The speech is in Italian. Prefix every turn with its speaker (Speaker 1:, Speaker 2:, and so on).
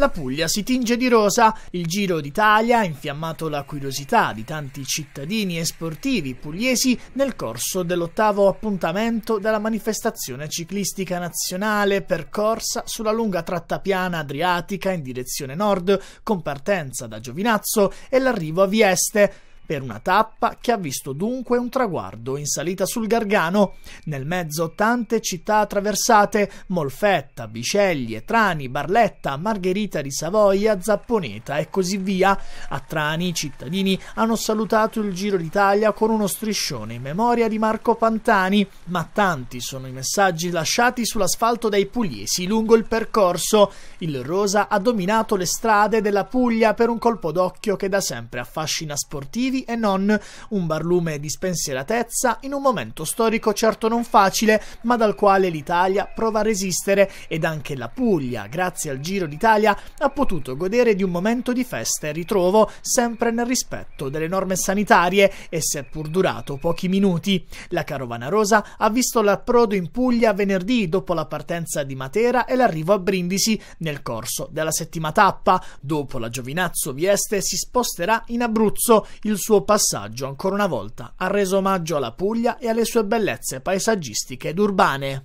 Speaker 1: La Puglia si tinge di rosa, il Giro d'Italia ha infiammato la curiosità di tanti cittadini e sportivi pugliesi nel corso dell'ottavo appuntamento della manifestazione ciclistica nazionale percorsa sulla lunga tratta piana adriatica in direzione nord, con partenza da Giovinazzo e l'arrivo a Vieste, per una tappa che ha visto dunque un traguardo in salita sul Gargano. Nel mezzo tante città attraversate, Molfetta, Biceglie, Trani, Barletta, Margherita di Savoia, Zapponeta e così via. A Trani i cittadini hanno salutato il Giro d'Italia con uno striscione in memoria di Marco Pantani, ma tanti sono i messaggi lasciati sull'asfalto dai pugliesi lungo il percorso. Il rosa ha dominato le strade della Puglia per un colpo d'occhio che da sempre affascina sportivi e non, un barlume di spensieratezza in un momento storico certo non facile, ma dal quale l'Italia prova a resistere ed anche la Puglia, grazie al Giro d'Italia, ha potuto godere di un momento di festa e ritrovo, sempre nel rispetto delle norme sanitarie e seppur durato pochi minuti. La carovana rosa ha visto l'approdo in Puglia venerdì dopo la partenza di Matera e l'arrivo a Brindisi nel corso della settima tappa. Dopo la Giovinazzo Vieste si sposterà in Abruzzo, il suo suo passaggio ancora una volta ha reso omaggio alla Puglia e alle sue bellezze paesaggistiche ed urbane.